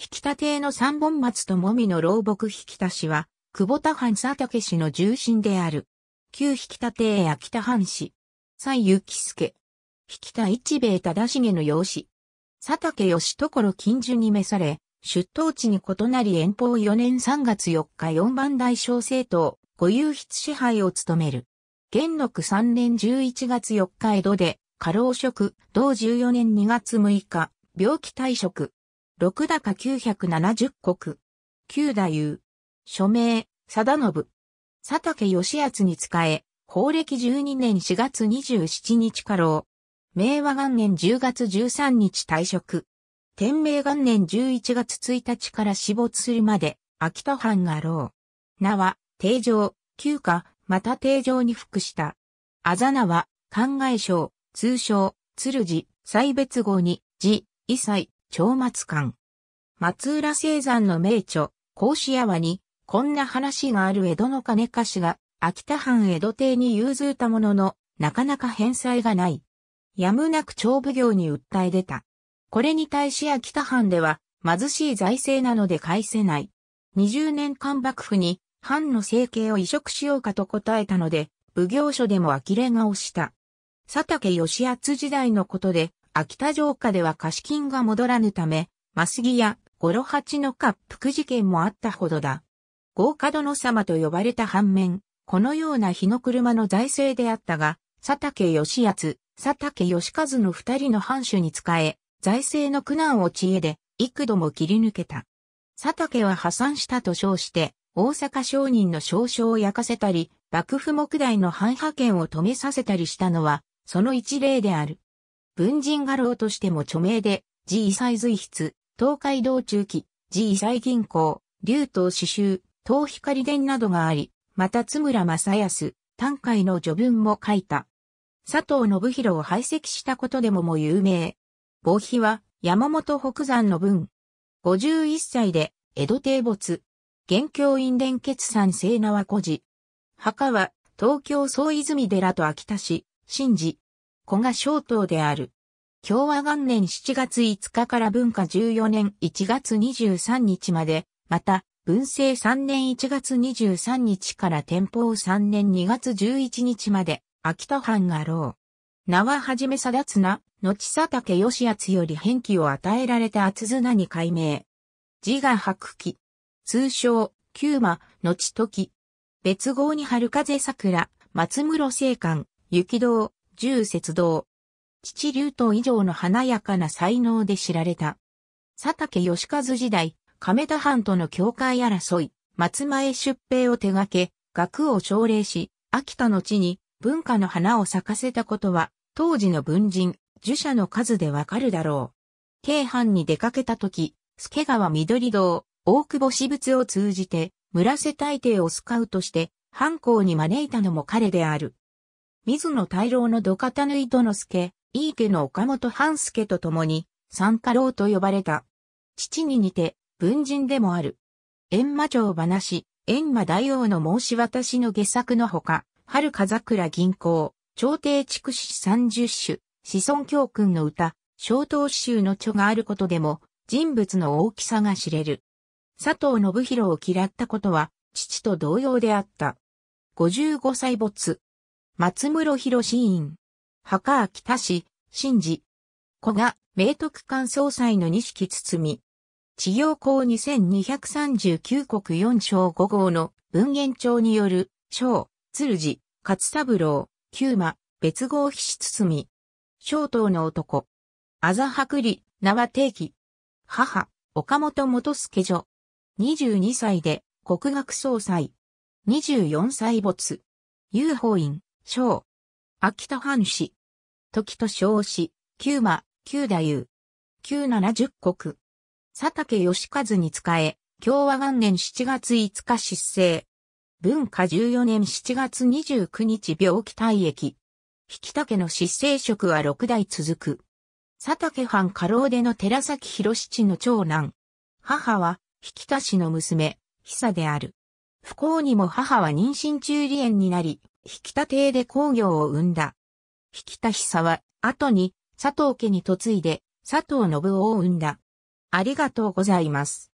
引田邸の三本松ともみの老木引田氏は、久保田藩佐竹氏の重臣である。旧引田邸秋田藩氏。蔡幸助。引田一兵衛忠重の養子。佐竹義所近所に召され、出頭地に異なり遠方4年3月4日四番大小政党、御有筆支配を務める。元禄3年11月4日江戸で、過労職、同14年2月6日、病気退職。六高九百七十国。九太夫。署名、貞信。佐竹義厚に仕え、法暦十二年四月二十七日過労。明和元年十月十三日退職。天明元年十一月一日から死没するまで、秋田藩が老。名は、定常、旧家、また定常に服した。あざ名は、考え省、通称、鶴寺、歳別号に、字、異祭。長松館。松浦青山の名著、甲子屋に、こんな話がある江戸の金貸しが、秋田藩江戸邸に融通たものの、なかなか返済がない。やむなく長奉行に訴え出た。これに対し秋田藩では、貧しい財政なので返せない。20年間幕府に、藩の生計を移植しようかと答えたので、奉行所でも呆れ顔した。佐竹義厚時代のことで、秋田城下では貸金が戻らぬため、マスギやゴロ八の滑覆事件もあったほどだ。豪華殿様と呼ばれた反面、このような日の車の財政であったが、佐竹義康、佐竹義和の二人の藩主に仕え、財政の苦難を知恵で、幾度も切り抜けた。佐竹は破産したと称して、大阪商人の少将を焼かせたり、幕府木大の藩派遣を止めさせたりしたのは、その一例である。文人画廊としても著名で、G 祭随筆、東海道中期、G 祭銀行、竜頭詩集、東光殿などがあり、また津村正康、短海の序文も書いた。佐藤信弘を排斥したことでもも有名。某碑は山本北山の文。51歳で江戸帝没。元教院連結山聖縄孤児。墓は東京総泉寺と秋田市、新寺、古賀小島である。共和元年7月5日から文化14年1月23日まで、また、文政3年1月23日から天保3年2月11日まで、秋田藩があろう。名ははじめ定綱、後佐竹義厚より返記を与えられた厚綱に改名。字が白記。通称、九馬、後時。別号に春風桜、松室聖館、雪道、十節道。父竜頭以上の華やかな才能で知られた。佐竹義和時代、亀田藩との境界争い、松前出兵を手掛け、学を奨励し、秋田の地に文化の花を咲かせたことは、当時の文人、儒者の数でわかるだろう。京藩に出かけた時、助川緑堂、大久保私物を通じて、村瀬大帝をスカウトして、藩校に招いたのも彼である。水野大郎の土方縫殿助、井伊家の岡本半助と共に、三家老と呼ばれた。父に似て、文人でもある。閻魔町話、閻魔大王の申し渡しの下作のほか、春風倉銀行、朝廷畜紫三十種、子孫教訓の歌、小刀詩集の著があることでも、人物の大きさが知れる。佐藤信弘を嫌ったことは、父と同様であった。55歳没。松室博士院。墓秋田市、新寺。古賀、明徳館総裁の錦包。み。治行校2239国4章5号の文言帳による、章、鶴寺、勝三郎、九馬、別号菱包。小等の男。あざはくり、縄定期。母、岡本元助女。22歳で、国学総裁。24歳没。有法院。章。秋田藩士、時と小子、九馬、九太夫。九七十国。佐竹義和に仕え、共和元年7月5日失政。文化14年7月29日病気退役。引竹の失政職は6代続く。佐竹藩家老での寺崎博七の長男。母は、引田氏の娘、久である。不幸にも母は妊娠中離縁になり、引田邸で工業を生んだ。引田久は、後に佐藤家に嫁いで、佐藤信夫を生んだ。ありがとうございます。